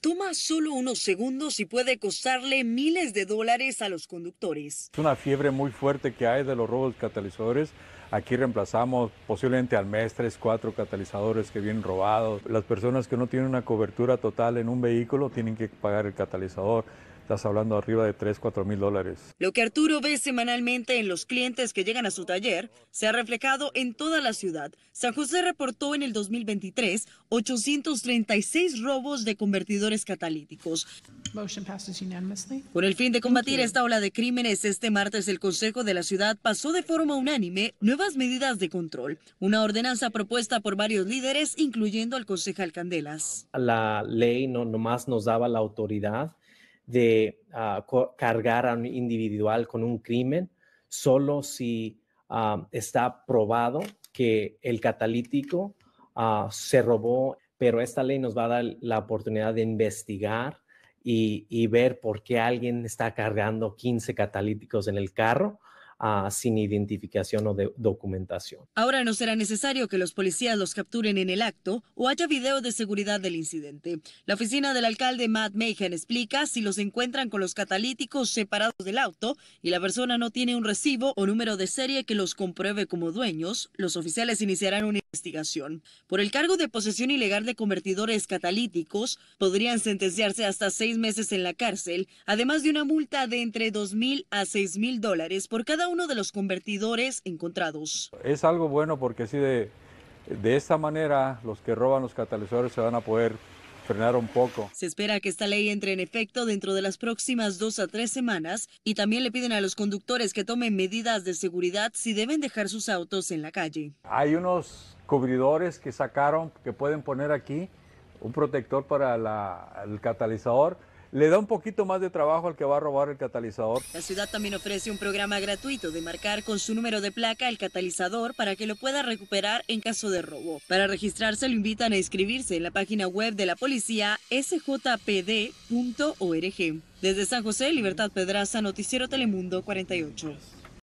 toma solo unos segundos y puede costarle miles de dólares a los conductores. Es una fiebre muy fuerte que hay de los robos catalizadores. Aquí reemplazamos posiblemente al mes tres, cuatro catalizadores que vienen robados. Las personas que no tienen una cobertura total en un vehículo tienen que pagar el catalizador estás hablando arriba de 3, 4 mil dólares. Lo que Arturo ve semanalmente en los clientes que llegan a su taller se ha reflejado en toda la ciudad. San José reportó en el 2023 836 robos de convertidores catalíticos. Con el fin de combatir esta ola de crímenes, este martes el Consejo de la Ciudad pasó de forma unánime nuevas medidas de control, una ordenanza propuesta por varios líderes, incluyendo al concejal Candelas. La ley no nomás nos daba la autoridad de ah, cargar a un individual con un crimen solo si ah, está probado que el catalítico ah, se robó, pero esta ley nos va a dar la oportunidad de investigar y, y, ver por qué alguien está cargando 15 catalíticos en el carro Ah, sin identificación o de documentación. Ahora no será necesario que los policías los capturen en el acto o haya video de seguridad del incidente. La oficina del alcalde Matt Mahan explica si los encuentran con los catalíticos separados del auto y la persona no tiene un recibo o número de serie que los compruebe como dueños, los oficiales iniciarán una investigación. Por el cargo de posesión ilegal de convertidores catalíticos, podrían sentenciarse hasta seis meses en la cárcel, además de una multa de entre 2.000 mil a 6.000 mil dólares por cada uno de los convertidores encontrados. Es algo bueno porque si de, de esta manera los que roban los catalizadores se van a poder frenar un poco. Se espera que esta ley entre en efecto dentro de las próximas dos a tres semanas y también le piden a los conductores que tomen medidas de seguridad si deben dejar sus autos en la calle. Hay unos cubridores que sacaron que pueden poner aquí un protector para la, el catalizador le da un poquito más de trabajo al que va a robar el catalizador. La ciudad también ofrece un programa gratuito de marcar con su número de placa el catalizador para que lo pueda recuperar en caso de robo. Para registrarse lo invitan a inscribirse en la página web de la policía sjpd.org. Desde San José, Libertad Pedraza, Noticiero Telemundo 48.